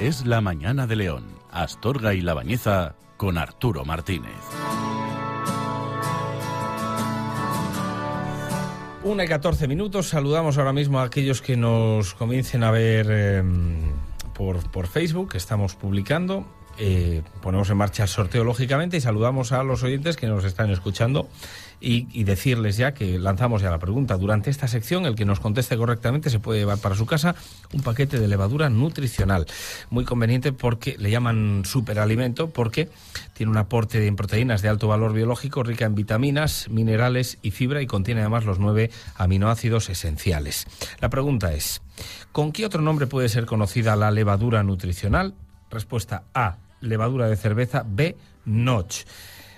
Es la mañana de León, Astorga y La Bañeza con Arturo Martínez. Una y 14 minutos. Saludamos ahora mismo a aquellos que nos comiencen a ver em, por, por Facebook, que estamos publicando. Eh, ponemos en marcha el sorteo, lógicamente, y saludamos a los oyentes que nos están escuchando y, decirles ya que lanzamos ya la pregunta. Durante esta sección, el que nos conteste correctamente se puede llevar para su casa un paquete de levadura nutricional. Muy conveniente porque le llaman superalimento porque tiene un aporte en proteínas de alto valor biológico, rica en vitaminas, minerales y fibra y contiene además los nueve aminoácidos esenciales. La pregunta es, ¿con qué otro nombre puede ser conocida la levadura nutricional? Respuesta A, levadura de cerveza B Noch.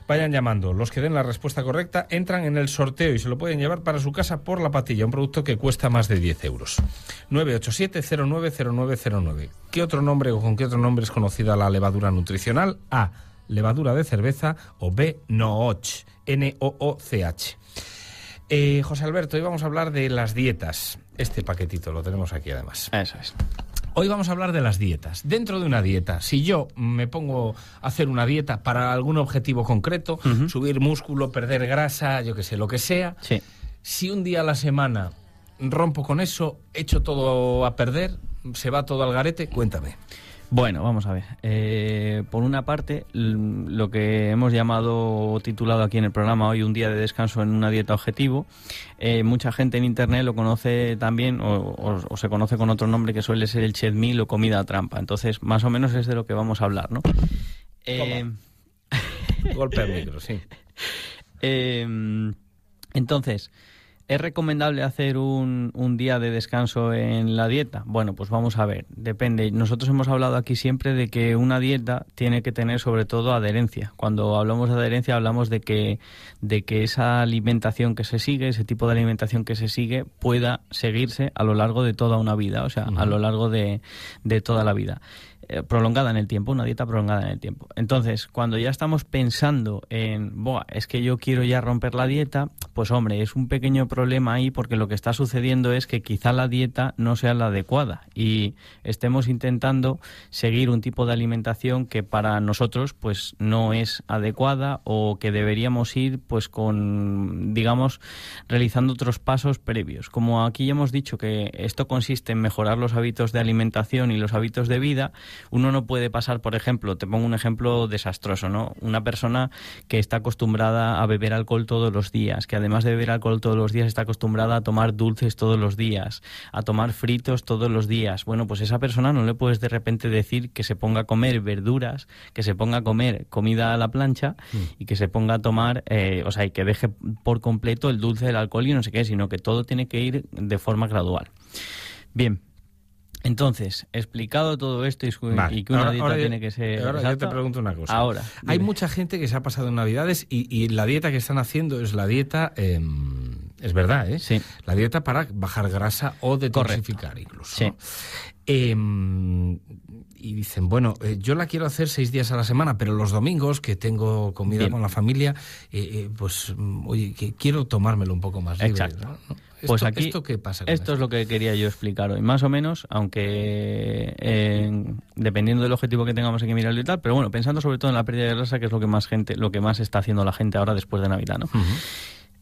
Vayan llamando. Los que den la respuesta correcta entran en el sorteo y se lo pueden llevar para su casa por la patilla, un producto que cuesta más de 10 euros. 987-090909. ¿Qué otro nombre o con qué otro nombre es conocida la levadura nutricional? A. Levadura de cerveza o B. Nooch. N-O-O-C-H. Eh, José Alberto, hoy vamos a hablar de las dietas. Este paquetito lo tenemos aquí además. Eso es. Hoy vamos a hablar de las dietas. Dentro de una dieta, si yo me pongo a hacer una dieta para algún objetivo concreto, subir músculo, perder grasa, yo qué sé, lo que sea, si un día a la semana rompo con eso, echo todo a perder, se va todo al garete, cuéntame. Bueno, vamos a ver. Eh, por una parte, lo que hemos llamado o titulado aquí en el programa hoy un día de descanso en una dieta objetivo, eh, mucha gente en Internet lo conoce también o, se conoce con otro nombre que suele ser el cheat meal o comida trampa. Entonces, más o menos es de lo que vamos a hablar, ¿no? Eh, Golpe al micro, sí. entonces... ¿Es recomendable hacer un, un, día de descanso en la dieta? Bueno, pues vamos a ver, depende. Nosotros hemos hablado aquí siempre de que una dieta tiene que tener sobre todo adherencia. Cuando hablamos de adherencia hablamos de que, de que esa alimentación que se sigue, ese tipo de alimentación que se sigue, pueda seguirse a lo largo de toda una vida, o sea, a lo largo de, de toda la vida. Eh, prolongada en el tiempo, una dieta prolongada en el tiempo. Entonces, cuando ya estamos pensando en, Buah, es que yo quiero ya romper la dieta, pues hombre, es un pequeño problema ahí porque lo que está sucediendo es que quizá la dieta no sea la adecuada y estemos intentando seguir un tipo de alimentación que para nosotros pues no es adecuada o que deberíamos ir pues con, digamos, realizando otros pasos previos. Como aquí ya hemos dicho que esto consiste en mejorar los hábitos de alimentación y los hábitos de vida, uno no puede pasar, por ejemplo, te pongo un ejemplo desastroso, ¿no? Una persona que está acostumbrada a beber alcohol todos los días, que además de beber alcohol todos los días está acostumbrada a tomar dulces todos los días, a tomar fritos todos los días. Bueno, pues esa persona no le puedes de repente decir que se ponga a comer verduras, que se ponga a comer comida a la plancha y que se ponga a tomar, eh, o sea, y que deje por completo el dulce, el alcohol y no sé qué, sino que todo tiene que ir de forma gradual. Bien, entonces, explicado todo esto y, que una dieta tiene que ser. Ahora te pregunto una cosa. Ahora. Hay mucha gente que se ha pasado en Navidades y, la dieta que están haciendo es la dieta. Em, es verdad, ¿eh? Sí. La dieta para bajar grasa o detoxificar incluso. Em, y dicen, bueno, eh, yo la quiero hacer seis días a la semana, pero los domingos que tengo comida con la familia, eh, eh, pues, mm, oye, quiero tomármelo un poco más libre. Exacto. Pues ¿Esto, pues aquí, ¿esto pasa? Esto, es lo que quería yo explicar hoy, más o menos, aunque dependiendo del objetivo que tengamos hay que mirarlo y tal, pero bueno, pensando sobre todo en la pérdida de grasa, que es lo que más gente, lo que más está haciendo la gente ahora después de Navidad, ¿no?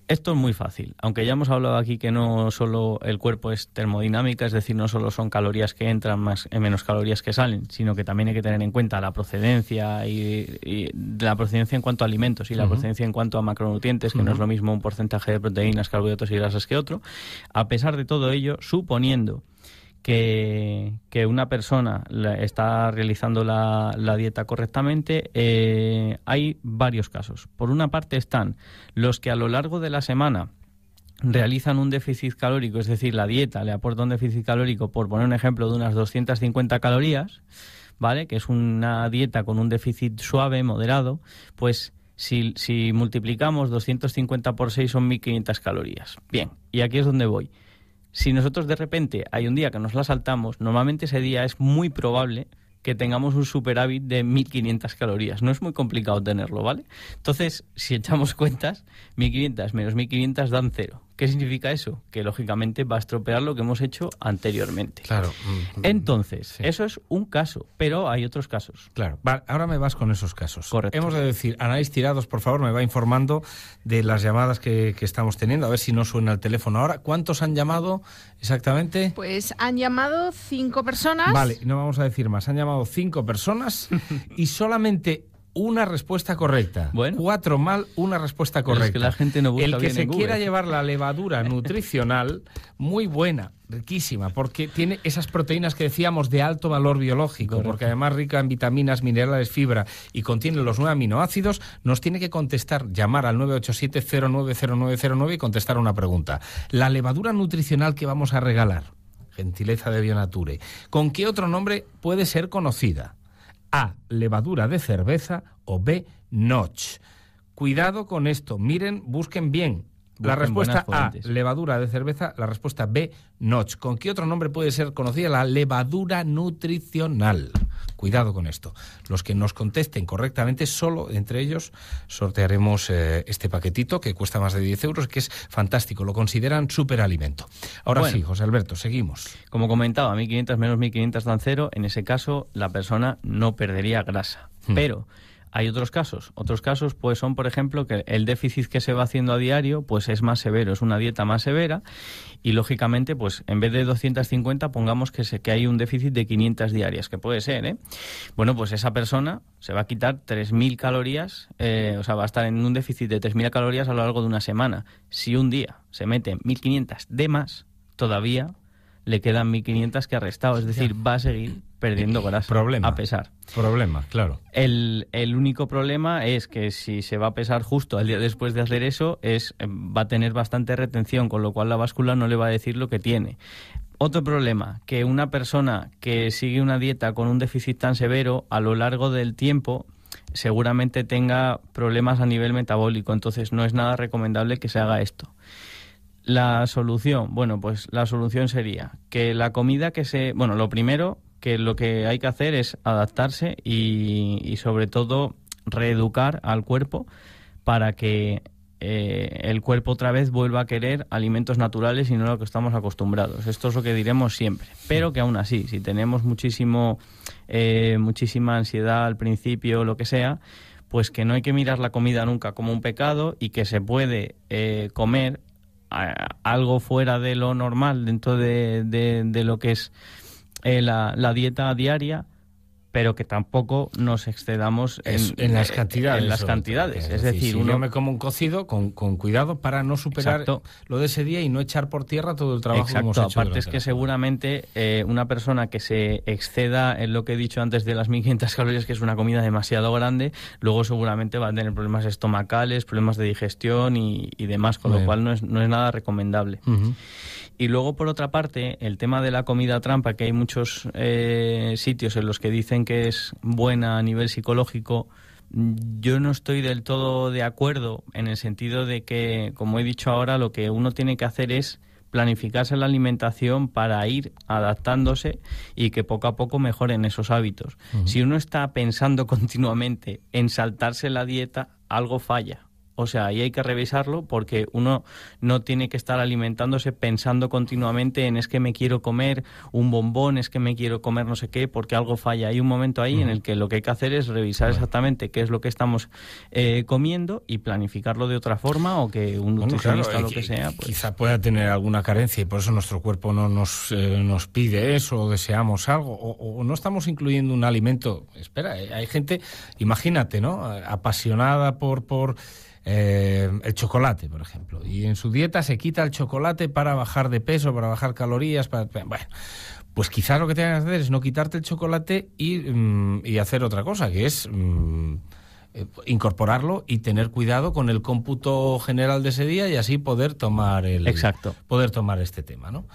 Esto es muy fácil, aunque ya hemos hablado aquí que no solo el cuerpo es termodinámica, es decir, no solo son calorías que entran más eh, menos calorías que salen, sino que también hay que tener en cuenta la procedencia y, la procedencia en cuanto a alimentos y la procedencia en cuanto a macronutrientes, que no es lo mismo un porcentaje de proteínas, carbohidratos y grasas que otro. A pesar de todo ello, suponiendo que, una persona está realizando la, dieta correctamente, eh, hay varios casos. Por una parte están los que a lo largo de la semana realizan un déficit calórico, es decir, la dieta le aporta un déficit calórico, por poner un ejemplo, de unas 250 calorías, ¿vale? Que es una dieta con un déficit suave, moderado, pues si, si multiplicamos 250 por 6 son 1500 calorías. Bien, y aquí es donde voy. Si nosotros de repente hay un día que nos la saltamos, normalmente ese día es muy probable que tengamos un superávit de 1500 calorías. No es muy complicado tenerlo, ¿vale? Entonces, si echamos cuentas, 1500 menos 1500 dan cero. ¿Qué significa eso? Que lógicamente va a estropear lo que hemos hecho anteriormente. Claro. Mm, mm, Entonces, eso es un caso, pero hay otros casos. Claro. Vale, ahora me vas con esos casos. Correcto. Hemos de decir, Anaís Tirados, por favor, me va informando de las llamadas que, que estamos teniendo, a ver si no suena el teléfono ahora. ¿Cuántos han llamado exactamente? Pues han llamado cinco personas. Vale, no vamos a decir más. Han llamado cinco personas y solamente una respuesta correcta. Cuatro mal, una respuesta correcta. la gente no El que se quiera llevar la levadura nutricional, muy buena, riquísima, porque tiene esas proteínas que decíamos de alto valor biológico, porque además rica en vitaminas, minerales, fibra y contiene los nueve aminoácidos, nos tiene que contestar, llamar al 987-090909 y contestar una pregunta. La levadura nutricional que vamos a regalar, gentileza de Bionature, ¿con qué otro nombre puede ser conocida? A. Levadura de cerveza o B. Notch. Cuidado con esto, miren, busquen bien la respuesta A, levadura de cerveza. La respuesta B, notch. ¿Con qué otro nombre puede ser conocida la levadura nutricional? Cuidado con esto. Los que nos contesten correctamente, solo entre ellos sortearemos eh, este paquetito que cuesta más de 10 euros, que es fantástico. Lo consideran superalimento. Ahora sí, José Alberto, seguimos. Como comentaba, 1500 menos 1500 dan cero. En ese caso, la persona no perdería grasa. Hmm. Pero hay otros casos. Otros casos pues son, por ejemplo, que el déficit que se va haciendo a diario pues es más severo, es una dieta más severa y lógicamente pues en vez de 250 pongamos que se, que hay un déficit de 500 diarias, que puede ser, ¿eh? Bueno, pues esa persona se va a quitar 3000 calorías, eh, o sea, va a estar en un déficit de 3000 calorías a lo largo de una semana. Si un día se mete 1500 de más, todavía le quedan 1.500 que ha restado. Es decir, va a seguir perdiendo grasa. A pesar. Problema, claro. El, el, único problema es que si se va a pesar justo al día después de hacer eso, es, eh, va a tener bastante retención, con lo cual la báscula no le va a decir lo que tiene. Otro problema, que una persona que sigue una dieta con un déficit tan severo, a lo largo del tiempo seguramente tenga problemas a nivel metabólico, entonces no es nada recomendable que se haga esto. La solución, bueno, pues la solución sería que la comida que se, bueno, lo primero que lo que hay que hacer es adaptarse y, sobre todo reeducar al cuerpo para que eh, el cuerpo otra vez vuelva a querer alimentos naturales y no lo que estamos acostumbrados. Esto es lo que diremos siempre. Pero que aún así, si tenemos muchísimo, eh, muchísima ansiedad al principio, lo que sea, pues que no hay que mirar la comida nunca como un pecado y que se puede eh, comer algo fuera de lo normal dentro de, de, lo que es eh, la, dieta diaria pero que tampoco nos excedamos en, las eh, cantidades. En las cantidades. Es, decir, si uno... me como un cocido con, cuidado para no superar lo de ese día y no echar por tierra todo el trabajo que hemos hecho. Aparte es que seguramente eh, una persona que se exceda en lo que he dicho antes de las 1500 calorías, que es una comida demasiado grande, luego seguramente va a tener problemas estomacales, problemas de digestión y, demás, con lo cual no es, nada recomendable. Y luego, por otra parte, el tema de la comida trampa, que hay muchos eh, sitios en los que dicen que es buena a nivel psicológico, yo no estoy del todo de acuerdo en el sentido de que, como he dicho ahora, lo que uno tiene que hacer es planificarse la alimentación para ir adaptándose y que poco a poco mejoren esos hábitos. Si uno está pensando continuamente en saltarse la dieta, algo falla. O sea, ahí hay que revisarlo porque uno no tiene que estar alimentándose pensando continuamente en es que me quiero comer un bombón, es que me quiero comer no sé qué, porque algo falla. Hay un momento ahí en el que lo que hay que hacer es revisar exactamente qué es lo que estamos eh, comiendo y planificarlo de otra forma o que un nutricionista o lo que sea. Pues quizá pueda tener alguna carencia y por eso nuestro cuerpo no nos, eh, nos pide eso o deseamos algo o, o, no estamos incluyendo un alimento. Espera, eh, hay gente, imagínate, ¿no? Apasionada por... por eh, el chocolate, por ejemplo, y en su dieta se quita el chocolate para bajar de peso, para bajar calorías, para... Bueno, pues quizás lo que tenga que hacer es no quitarte el chocolate y, mm, hacer otra cosa, que es... Mm, eh, incorporarlo y tener cuidado con el cómputo general de ese día y así poder tomar el exacto poder tomar este tema no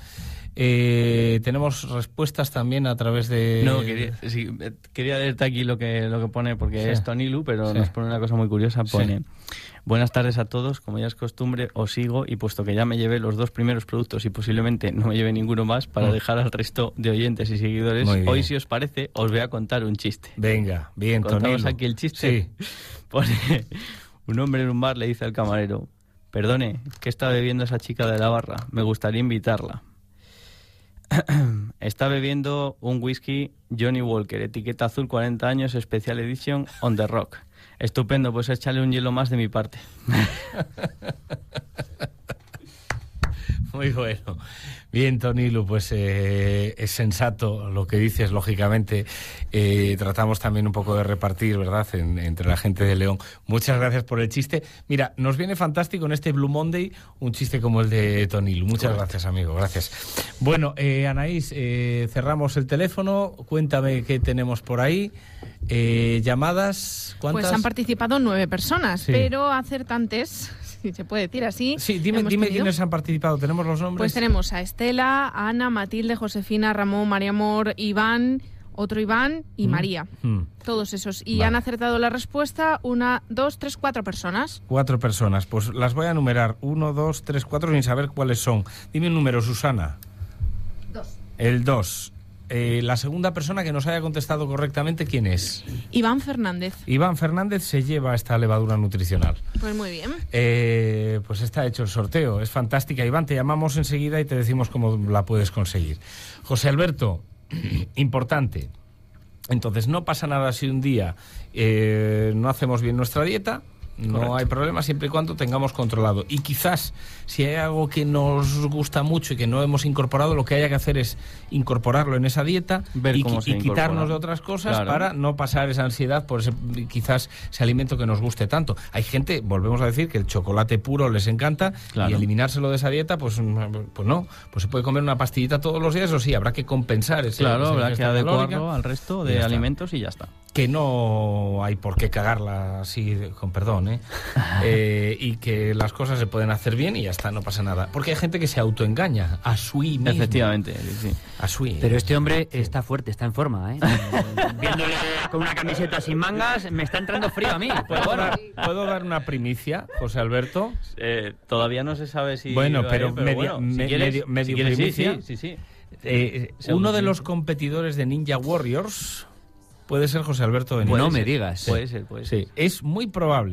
eh, tenemos respuestas también a través de no quería, sí, quería leerte aquí lo que lo que pone porque es es Lu, pero nos pone una cosa muy curiosa pone Buenas tardes a todos. Como ya es costumbre, os sigo y puesto que ya me llevé los dos primeros productos y posiblemente no me lleve ninguno más, para mm. dejar al resto de oyentes y seguidores, hoy, si os parece, os voy a contar un chiste. Venga, bien, Contamos aquí el chiste. Sí. un hombre en un bar le dice al camarero: Perdone, ¿qué está bebiendo esa chica de la barra? Me gustaría invitarla. Está bebiendo un whisky Johnny Walker, etiqueta azul 40 años, especial Edition on the Rock. Estupendo, pues échale un hielo más de mi parte. Muy bueno. Bien, Tonilu, pues eh, es sensato lo que dices, lógicamente. Eh, tratamos también un poco de repartir, ¿verdad?, entre la gente de León. Muchas gracias por el chiste. Mira, nos viene fantástico en este Blue Monday un chiste como el de Tonilu. Muchas gracias, amigo, gracias. Bueno, eh, Anaís, eh, cerramos el teléfono. Cuéntame qué tenemos por ahí. llamadas, ¿cuántas? Pues han participado nueve personas, pero acertantes si se puede decir así. Sí, dime, dime quiénes han participado. ¿Tenemos los nombres? Pues tenemos a Estela, Ana, Matilde, Josefina, Ramón, María Amor, Iván, otro Iván y mm. María. Mm. Todos esos. Y han acertado la respuesta una, dos, tres, cuatro personas. Cuatro personas. Pues las voy a numerar Uno, dos, tres, cuatro, sin saber cuáles son. Dime un número, Susana. Dos. El dos. Eh, la segunda persona que nos haya contestado correctamente, ¿quién es? Iván Fernández. Iván Fernández se lleva esta levadura nutricional. Pues muy bien. Eh, pues está hecho el sorteo. Es fantástica. Iván, te llamamos enseguida y te decimos cómo la puedes conseguir. José Alberto, importante. Entonces, no pasa nada si un día eh, no hacemos bien nuestra dieta no hay problema siempre y cuando tengamos controlado. Y quizás si hay algo que nos gusta mucho y que no hemos incorporado, lo que haya que hacer es incorporarlo en esa dieta y, quitarnos de otras cosas para no pasar esa ansiedad por ese, quizás ese alimento que nos guste tanto. Hay gente, volvemos a decir, que el chocolate puro les encanta y eliminárselo de esa dieta, pues, mm, pues, no. Pues se puede comer una pastillita todos los días, o sí, habrá que compensar ese Claro, habrá que adecuarlo al resto de alimentos y ya está que no hay por qué cagarla así, con perdón, ¿eh? ¿eh? y que las cosas se pueden hacer bien y ya está, no pasa nada. Porque hay gente que se autoengaña a su mismo. Efectivamente, sí. A sui. Pero este hombre está fuerte, está en forma, ¿eh? Viéndole con una camiseta sin mangas, me está entrando frío a mí. ¿Puedo, dar, una primicia, José Alberto? Eh, todavía no se sabe si... Bueno, pero, medio, primicia. sí, eh, uno de los competidores de Ninja Warriors Puede ser José Alberto Benítez. No me digas. Puede ser, puede ser. Sí, es muy probable.